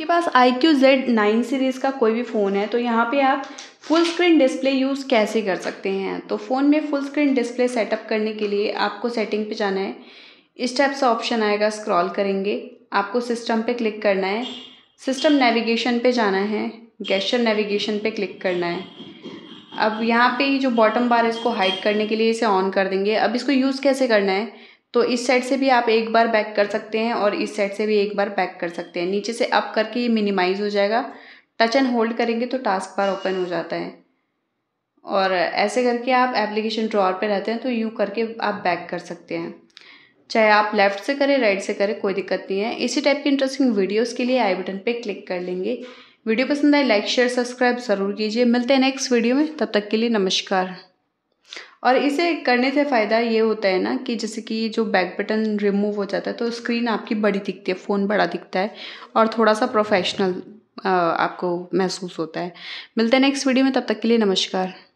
आपके पास iQOO Z nine series का कोई भी फ़ोन है तो यहाँ पे आप फुल स्क्रीन डिस्प्ले यूज़ कैसे कर सकते हैं तो फ़ोन में फुल स्क्रीन डिस्प्ले सेटअप करने के लिए आपको सेटिंग पे जाना है इस टाइप से ऑप्शन आएगा स्क्रॉल करेंगे आपको सिस्टम पे क्लिक करना है सिस्टम नेविगेशन पे जाना है गेस्टर नेविगेशन पे क्लिक करना है अब यहाँ पे जो बॉटम बार है इसको हाइड करने के लिए इसे ऑन कर देंगे अब इसको यूज़ कैसे करना है तो इस साइड से भी आप एक बार बैक कर सकते हैं और इस साइड से भी एक बार बैक कर सकते हैं नीचे से अप करके ये मिनिमाइज़ हो जाएगा टच एंड होल्ड करेंगे तो टास्क बार ओपन हो जाता है और ऐसे करके आप एप्लीकेशन ड्रॉर पे रहते हैं तो यू करके आप बैक कर सकते हैं चाहे आप लेफ़्ट से करें राइट से करें कोई दिक्कत नहीं है इसी टाइप की इंटरेस्टिंग वीडियोज़ के लिए आई बटन पर क्लिक कर लेंगे वीडियो पसंद आए लाइक शेयर सब्सक्राइब ज़रूर कीजिए मिलते हैं नेक्स्ट वीडियो में तब तक के लिए नमस्कार और इसे करने से फ़ायदा ये होता है ना कि जैसे कि जो बैक बटन रिमूव हो जाता है तो स्क्रीन आपकी बड़ी दिखती है फ़ोन बड़ा दिखता है और थोड़ा सा प्रोफेशनल आपको महसूस होता है मिलते हैं नेक्स्ट वीडियो में तब तक के लिए नमस्कार